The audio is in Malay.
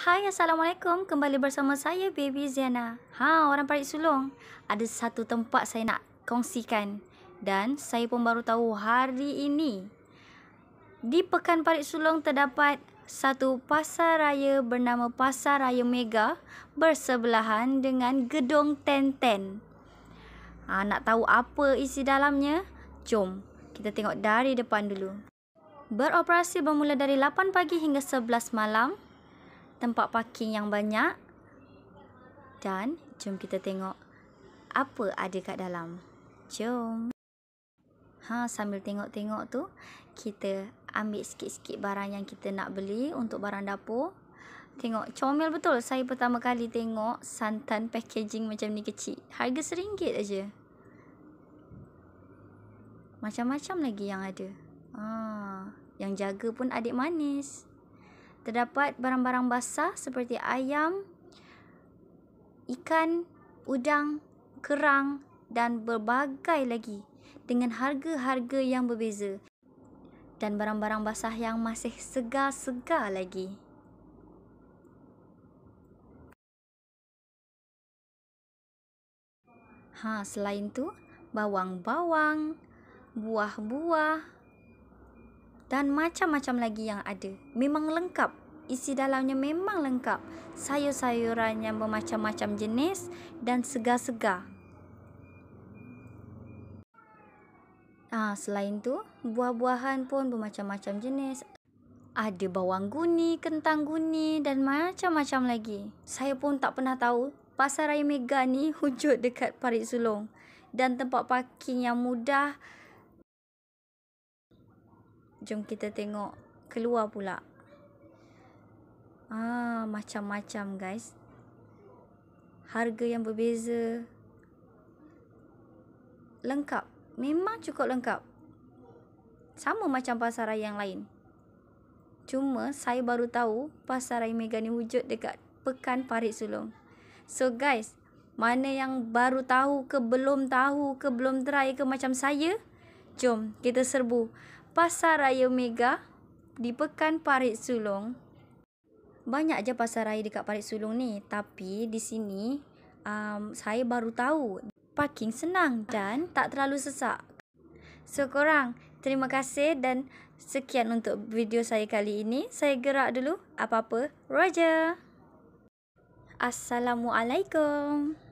Hai Assalamualaikum Kembali bersama saya Baby Ziana Ha orang parit Sulong. Ada satu tempat saya nak kongsikan Dan saya pun baru tahu hari ini Di pekan parit Sulong terdapat Satu pasar raya bernama Pasar Raya Mega Bersebelahan dengan gedung Tenten ha, Nak tahu apa isi dalamnya? Jom kita tengok dari depan dulu Beroperasi bermula dari 8 pagi hingga 11 malam tempat parking yang banyak dan jom kita tengok apa ada kat dalam. Jom. Ha, sambil tengok-tengok tu, kita ambil sikit-sikit barang yang kita nak beli untuk barang dapur. Tengok, comel betul. Saya pertama kali tengok santan packaging macam ni kecil. Harga seringgit aja. Macam-macam lagi yang ada. Ha, yang jaga pun adik manis. Terdapat barang-barang basah seperti ayam, ikan, udang, kerang dan berbagai lagi dengan harga-harga yang berbeza dan barang-barang basah yang masih segar-segar lagi. Ha, selain tu, bawang-bawang, buah-buah, dan macam-macam lagi yang ada. Memang lengkap. Isi dalamnya memang lengkap. Sayur-sayuran yang bermacam-macam jenis dan segar-segar. Ah, ha, selain tu, buah-buahan pun bermacam-macam jenis. Ada bawang guni, kentang guni dan macam-macam lagi. Saya pun tak pernah tahu pasar raya mega ni wujud dekat Parit Sulong. Dan tempat parking yang mudah, jom kita tengok keluar pula. Ah, macam-macam guys. Harga yang berbeza. Lengkap. Memang cukup lengkap. Sama macam pasaran yang lain. Cuma saya baru tahu pasaran raya Mega ni wujud dekat Pekan Parit Sulong. So guys, mana yang baru tahu ke belum tahu ke belum try ke macam saya? Jom kita serbu Pasar Raya Mega di Pekan Parit Sulong. Banyak je pasar raya dekat Parit Sulong ni. Tapi di sini um, saya baru tahu parking senang dan tak terlalu sesak. So korang, terima kasih dan sekian untuk video saya kali ini. Saya gerak dulu. Apa-apa, Roger. Assalamualaikum.